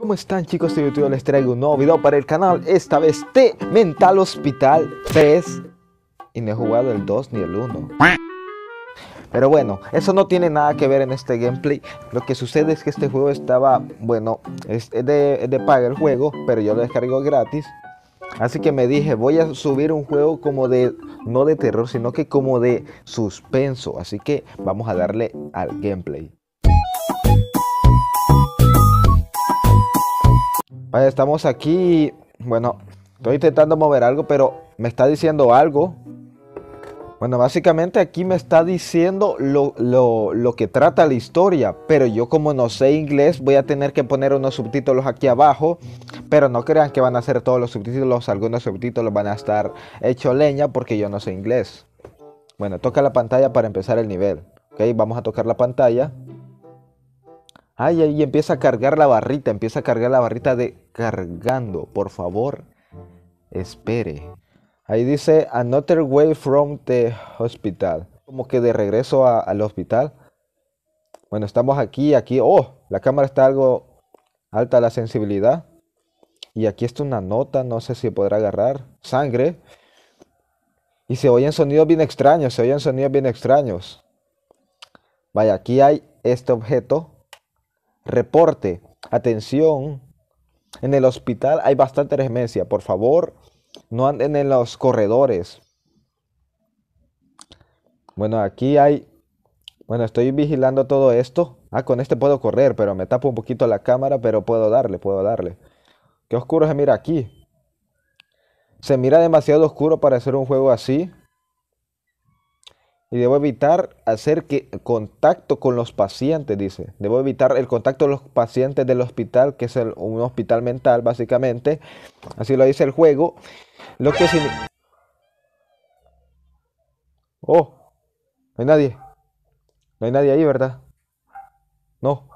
¿Cómo están chicos de YouTube? Les traigo un nuevo video para el canal, esta vez de Mental Hospital 3 Y no he jugado el 2 ni el 1 Pero bueno, eso no tiene nada que ver en este gameplay Lo que sucede es que este juego estaba, bueno, es de, es de paga el juego Pero yo lo descargo gratis Así que me dije, voy a subir un juego como de, no de terror, sino que como de suspenso Así que vamos a darle al gameplay estamos aquí. Bueno, estoy intentando mover algo, pero me está diciendo algo. Bueno, básicamente aquí me está diciendo lo, que trata la historia, pero yo como no sé inglés voy a tener que poner unos subtítulos aquí abajo, pero no crean que van a ser todos los subtítulos, algunos subtítulos van a estar hecho leña porque yo no sé inglés. Bueno, toca la pantalla para empezar el nivel, ok, vamos a tocar la pantalla ahí empieza a cargar la barrita, empieza a cargar la barrita de cargando, por favor, espere. Ahí dice Another Way from the Hospital. Como que de regreso al hospital. Bueno, estamos aquí, aquí. Oh, la cámara está algo alta la sensibilidad. Y aquí está una nota, no sé si podrá agarrar. Sangre. Y se oyen sonidos bien extraños, se oyen sonidos bien extraños. Vaya, aquí hay este objeto reporte, atención. En el hospital hay bastante remesia. Por favor, no anden en los corredores. Bueno, aquí hay... Bueno, estoy vigilando todo esto. Ah, con este puedo correr, pero me tapo un poquito la cámara, pero puedo darle, puedo darle. Qué oscuro se mira aquí. Se mira demasiado oscuro para hacer un juego así. Y debo evitar hacer que, contacto con los pacientes, dice. Debo evitar el contacto con los pacientes del hospital, que es un hospital mental, básicamente. Así lo dice el juego. Lo que si... Oh, no hay nadie. No hay nadie ahí, ¿verdad? No.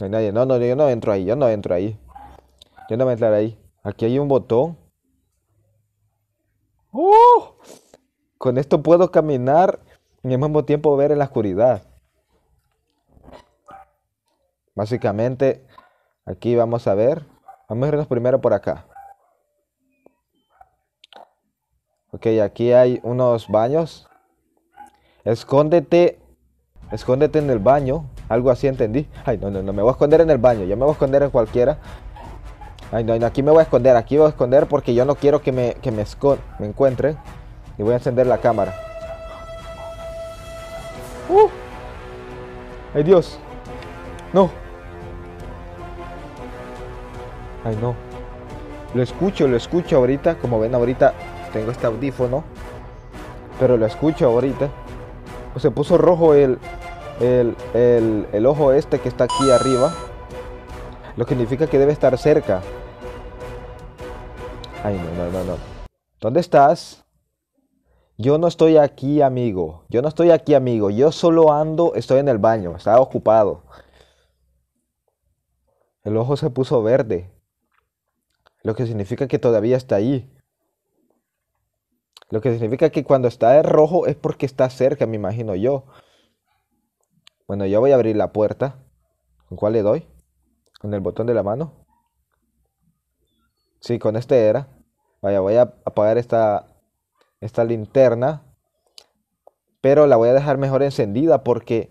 No hay nadie. No, no, yo no entro ahí. Yo no entro ahí. Yo no voy a entrar ahí. Aquí hay un botón. ¡Oh! con esto puedo caminar y al mismo tiempo ver en la oscuridad. Básicamente, aquí vamos a ver. Vamos a irnos primero por acá. Ok, aquí hay unos baños. Escóndete. Escóndete en el baño. Algo así entendí. Ay, no, no, no. Me voy a esconder en el baño. Yo me voy a esconder en cualquiera. Ay, no, no. Aquí me voy a esconder. Aquí voy a esconder porque yo no quiero que me, que me, me encuentren. Y voy a encender la cámara. ¡Uh! ¡Ay, Dios! ¡No! ¡Ay, no! Lo escucho, lo escucho ahorita. Como ven, ahorita tengo este audífono. Pero lo escucho ahorita. se puso rojo el, el, el, el ojo este que está aquí arriba. Lo que significa que debe estar cerca. Ay, no, no, no, no. ¿Dónde estás? Yo no estoy aquí, amigo. Yo no estoy aquí, amigo. Yo solo ando, estoy en el baño. Estaba ocupado. El ojo se puso verde, lo que significa que todavía está ahí. Lo que significa que cuando está de rojo es porque está cerca, me imagino yo. Bueno, yo voy a abrir la puerta. ¿Con cuál le doy? ¿Con el botón de la mano? Sí, con este era. Vaya, voy a apagar esta esta linterna, pero la voy a dejar mejor encendida porque,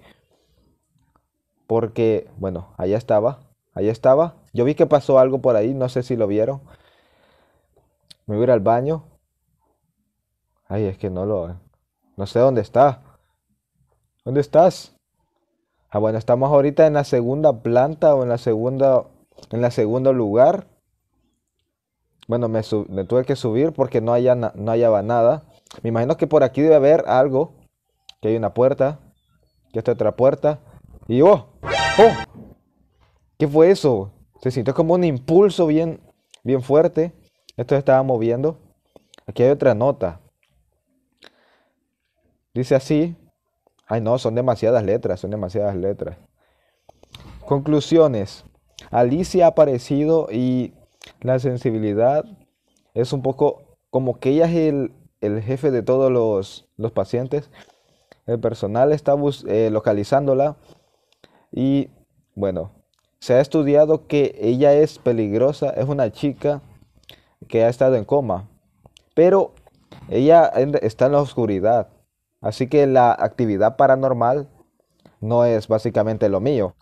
porque, bueno, allá estaba, allá estaba. Yo vi que pasó algo por ahí, no sé si lo vieron. Me voy al baño. Ay, es que no lo, no sé dónde está. ¿Dónde estás? Ah, bueno, estamos ahorita en la segunda planta o en la segunda, en la segunda lugar. Bueno, me, tuve que subir porque no, haya, no hallaba nada. Me imagino que por aquí debe haber algo. Que hay una puerta. Que está otra puerta. Y ¡oh! ¡Oh! ¿Qué fue eso? Se sintió como un impulso bien, bien fuerte. Esto se estaba moviendo. Aquí hay otra nota. Dice así. Ay no, son demasiadas letras, son demasiadas letras. Conclusiones. Alicia ha aparecido y la sensibilidad es un poco como que ella es el, jefe de todos los, pacientes. El personal está eh, localizándola y bueno, se ha estudiado que ella es peligrosa, es una chica que ha estado en coma, pero ella está en la oscuridad, así que la actividad paranormal no es básicamente lo mío.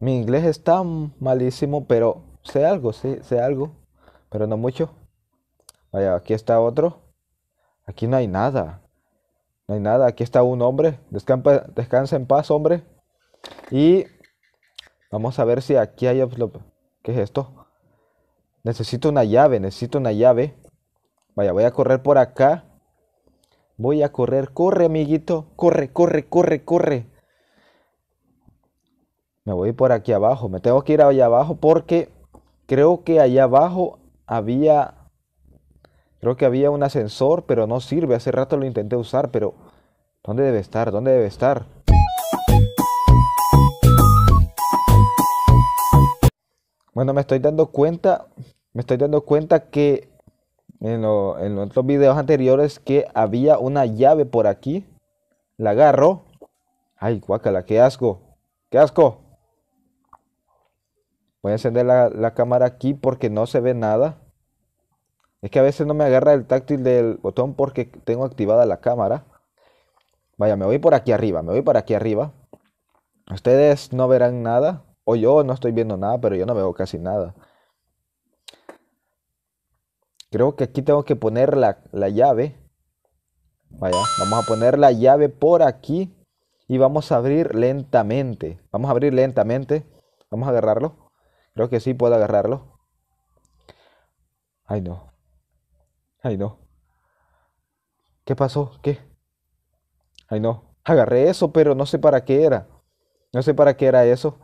Mi inglés está malísimo, pero Sé algo, sí, sé algo, pero no mucho. Vaya, aquí está otro. Aquí no hay nada. No hay nada. Aquí está un hombre. descansa en paz, hombre. Y vamos a ver si aquí hay... ¿Qué es esto? Necesito una llave, necesito una llave. Vaya, voy a correr por acá. Voy a correr. Corre, amiguito. Corre, corre, corre, corre. Me voy por aquí abajo. Me tengo que ir allá abajo porque Creo que allá abajo había... Creo que había un ascensor, pero no sirve. Hace rato lo intenté usar, pero... ¿Dónde debe estar? ¿Dónde debe estar? Bueno, me estoy dando cuenta, me estoy dando cuenta que en, los videos anteriores que había una llave por aquí. La agarro. Ay, guácala, qué asco. Qué asco. Voy a encender la, cámara aquí porque no se ve nada. Es que a veces no me agarra el táctil del botón porque tengo activada la cámara. Vaya, me voy por aquí arriba, me voy por aquí arriba. Ustedes no verán nada. O yo no estoy viendo nada, pero yo no veo casi nada. Creo que aquí tengo que poner la, la llave. Vaya, vamos a poner la llave por aquí y vamos a abrir lentamente. Vamos a abrir lentamente. Vamos a agarrarlo. Creo que sí puedo agarrarlo. Ay, no. Ay, no. ¿Qué pasó? ¿Qué? Ay, no. Agarré eso, pero no sé para qué era. No sé para qué era eso.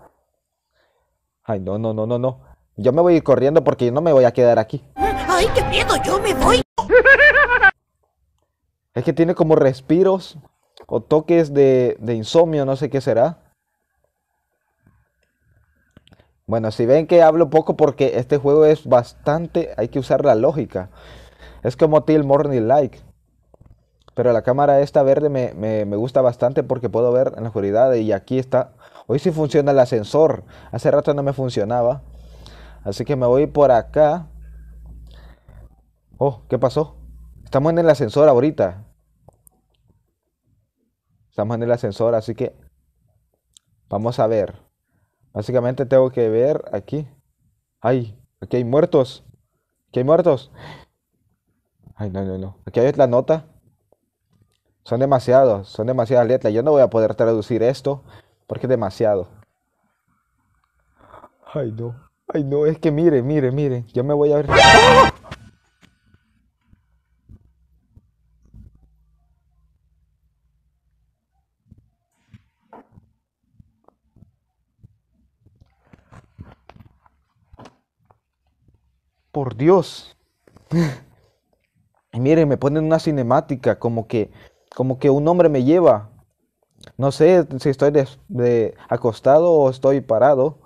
Ay, no, no, no, no, no. Yo me voy a ir corriendo porque no me voy a quedar aquí. ¡Ay, qué miedo! ¡Yo me voy! Es que tiene como respiros o toques de, de insomnio, no sé qué será. Bueno, si ven que hablo poco porque este juego es bastante, hay que usar la lógica. Es como Till Morning Like. Pero la cámara esta verde me, gusta bastante porque puedo ver en la oscuridad y aquí está. Hoy sí funciona el ascensor. Hace rato no me funcionaba. Así que me voy por acá. Oh, ¿qué pasó? Estamos en el ascensor ahorita. Estamos en el ascensor, así que vamos a ver. Básicamente tengo que ver aquí. Ay, aquí hay muertos. Aquí hay muertos. Ay, no, no, no. Aquí hay otra nota. Son demasiados, son demasiadas letras. Yo no voy a poder traducir esto porque es demasiado. Ay, no. Ay, no, es que mire, mire, mire. Yo me voy a ver. Dios. y miren, me ponen una cinemática como que, como que un hombre me lleva. No sé si estoy de, acostado o estoy parado.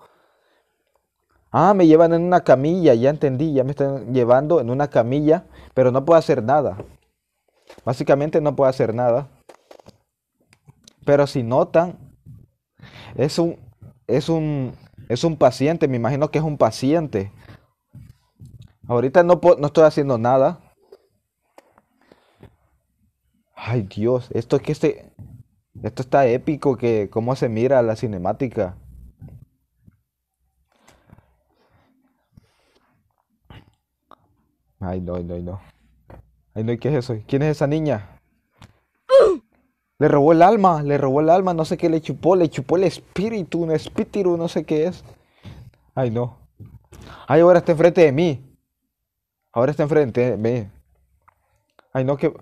Ah, me llevan en una camilla, ya entendí, ya me están llevando en una camilla, pero no puedo hacer nada. Básicamente no puedo hacer nada. Pero si notan, es un, es un, es un paciente, me imagino que es un paciente. Ahorita no, no estoy haciendo nada. Ay, Dios, esto es que este. Esto está épico que cómo se mira la cinemática. Ay, no, ay, no, ay, no. Ay, no, ¿qué es eso? ¿Quién es esa niña? Le robó el alma, le robó el alma, no sé qué le chupó, le chupó el espíritu, un espíritu, no sé qué es. Ay, no. Ay, ahora está enfrente de mí. Ahora está enfrente, ve. Ay, no, que...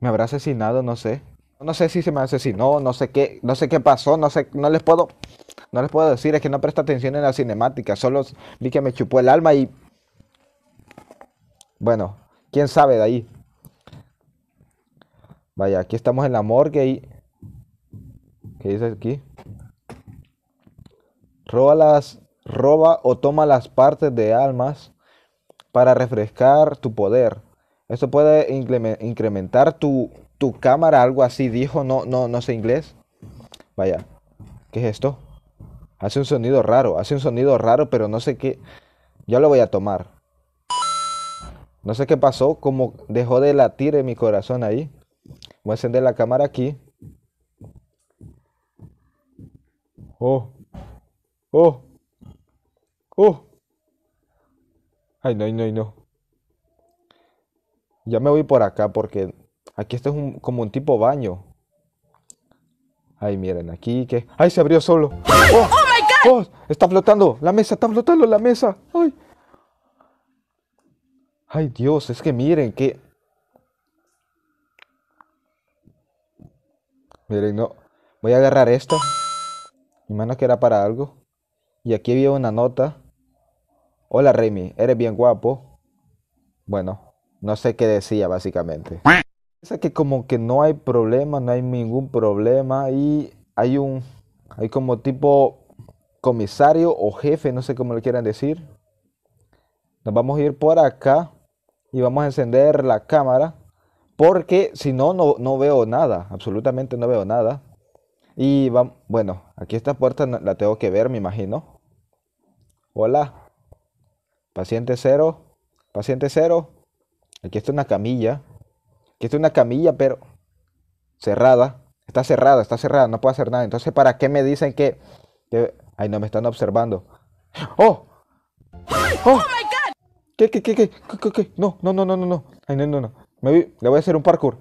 Me habrá asesinado, no sé. No sé si se me asesinó, no sé qué, no sé qué pasó, no sé, no les puedo, no les puedo decir, es que no presta atención en la cinemática, solo vi que me chupó el alma y... Bueno, quién sabe de ahí. Vaya, aquí estamos en la morgue y... ¿Qué dice aquí? Roba las roba o toma las partes de almas para refrescar tu poder. Esto puede incrementar tu, tu cámara, algo así dijo, no, no, no sé inglés. Vaya, ¿qué es esto? Hace un sonido raro, hace un sonido raro, pero no sé qué. Ya lo voy a tomar. No sé qué pasó, como dejó de latir en mi corazón ahí. Voy a encender la cámara aquí. Oh. Oh. ¡Oh! Ay, no, ay, no, no. Ya me voy por acá porque aquí esto es como un tipo baño. Ay, miren, aquí que... ¡Ay, se abrió solo! Oh. ¡Oh! my God! Oh, está flotando, la mesa, está flotando la mesa. ¡Ay! Ay, Dios, es que miren, que... Miren, no. Voy a agarrar esto. Mi mano que era para algo. Y aquí había una nota. Hola Remy, eres bien guapo. Bueno, no sé qué decía básicamente. Piensa que como que no hay problema, no hay ningún problema y hay un, hay como tipo comisario o jefe, no sé cómo le quieran decir. Nos vamos a ir por acá y vamos a encender la cámara porque si no, no, veo nada, absolutamente no veo nada. Y vamos... bueno, aquí esta puerta la tengo que ver, me imagino. Hola. Paciente cero, paciente cero. Aquí está una camilla. Aquí está una camilla, pero cerrada. Está cerrada, está cerrada, no puedo hacer nada. Entonces, ¿para qué me dicen que... Ay, no me están observando. ¡Oh! ¡Oh! oh ¿Qué, qué, qué, qué, qué, qué? No, no, no, no, no, no. Ay, no, no, no. Le voy a hacer un parkour.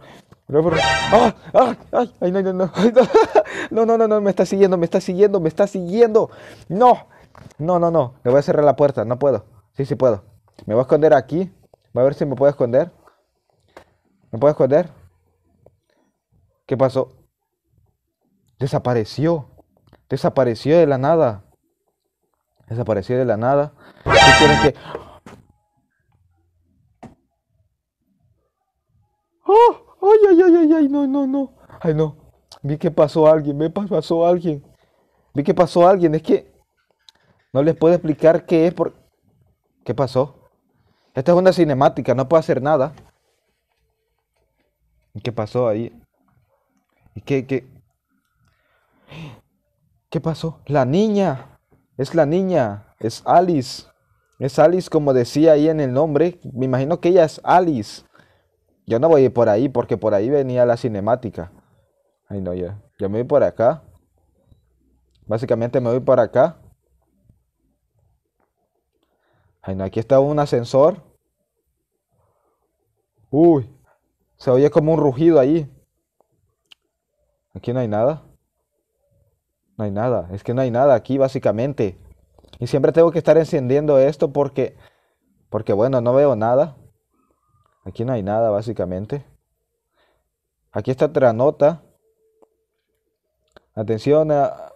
¡Ah! ¡Ah! ¡Ay! ¡Ay, no, no, no! No, no, no, no, me está siguiendo, me está siguiendo, me está siguiendo. No, no, no, no. Le voy a cerrar la puerta, no puedo. Sí, sí puedo. Me voy a esconder aquí. Voy a ver si me puedo esconder. ¿Me puedo esconder? ¿Qué pasó? Desapareció. Desapareció de la nada. Desapareció de la nada. ¿Qué que.? ¡Ah! ¡Ay, ay, ay, ay, ay! No, no, no. Ay, no. Vi que pasó alguien. Me pasó alguien. Vi que pasó alguien. Es que. No les puedo explicar qué es. Porque ¿Qué pasó? Esta es una cinemática, no puedo hacer nada. ¿Qué pasó ahí? ¿Y qué, qué? ¿Qué pasó? La niña. Es la niña. Es Alice. Es Alice como decía ahí en el nombre. Me imagino que ella es Alice. Yo no voy a ir por ahí porque por ahí venía la cinemática. Ay no, ya. Yo me voy por acá. Básicamente me voy por acá aquí está un ascensor. Uy, se oye como un rugido ahí. Aquí no hay nada. No hay nada. Es que no hay nada aquí, básicamente. Y siempre tengo que estar encendiendo esto porque... Porque bueno, no veo nada. Aquí no hay nada, básicamente. Aquí está otra nota. Atención,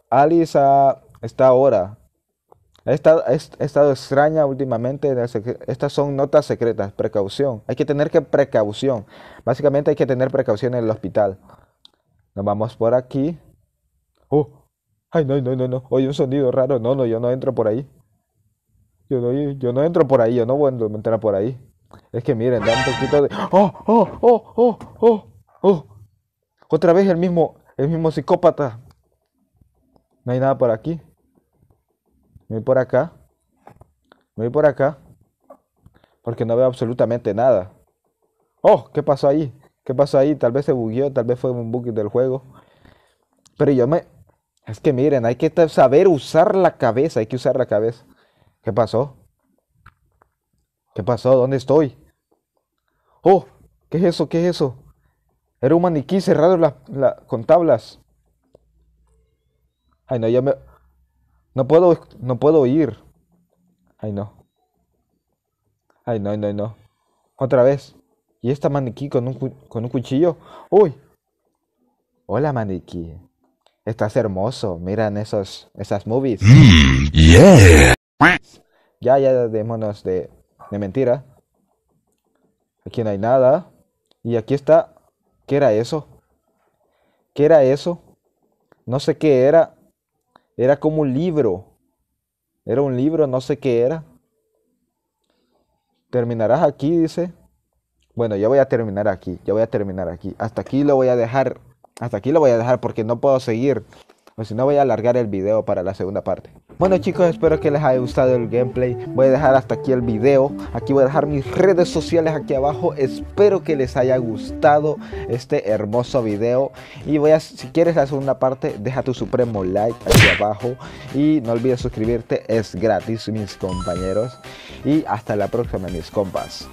Alice está ahora He estado, estado extraña últimamente. Estas son notas secretas. Precaución. Hay que tener que precaución. Básicamente hay que tener precaución en el hospital. Nos vamos por aquí. Oh. Ay, no, no, no, no. Oye, un sonido raro. No, no, yo no entro por ahí. Yo no, yo no entro por ahí. Yo no voy a entrar por ahí. Es que miren, da un poquito de. ¡Oh, oh, oh, oh, oh! ¡Oh! Otra vez el mismo, el mismo psicópata. No hay nada por aquí. Me voy por acá. Me voy por acá. Porque no veo absolutamente nada. Oh, ¿qué pasó ahí? ¿Qué pasó ahí? Tal vez se bugueó, tal vez fue un bug del juego. Pero yo me... Es que miren, hay que saber usar la cabeza, hay que usar la cabeza. ¿Qué pasó? ¿Qué pasó? ¿Dónde estoy? Oh, ¿qué es eso? ¿Qué es eso? Era un maniquí cerrado con tablas. Ay, no, yo me... No puedo, no puedo oír. Ay, no. Ay, no, no, no. Otra vez. ¿Y esta maniquí con un, con un cuchillo? ¡Uy! Hola, maniquí. Estás hermoso. Miran esos, esas movies. Mm, ya, ya, démonos de, de mentira. Aquí no hay nada. Y aquí está. ¿Qué era eso? ¿Qué era eso? No sé qué era. Era como un libro. Era un libro, no sé qué era. Terminarás aquí, dice. Bueno, ya voy a terminar aquí, ya voy a terminar aquí. Hasta aquí lo voy a dejar. Hasta aquí lo voy a dejar porque no puedo seguir. Pues si no voy a alargar el video para la segunda parte. Bueno chicos, espero que les haya gustado el gameplay. Voy a dejar hasta aquí el video. Aquí voy a dejar mis redes sociales aquí abajo. Espero que les haya gustado este hermoso video. Y voy a, si quieres la segunda parte, deja tu supremo like aquí abajo. Y no olvides suscribirte, es gratis mis compañeros. Y hasta la próxima mis compas.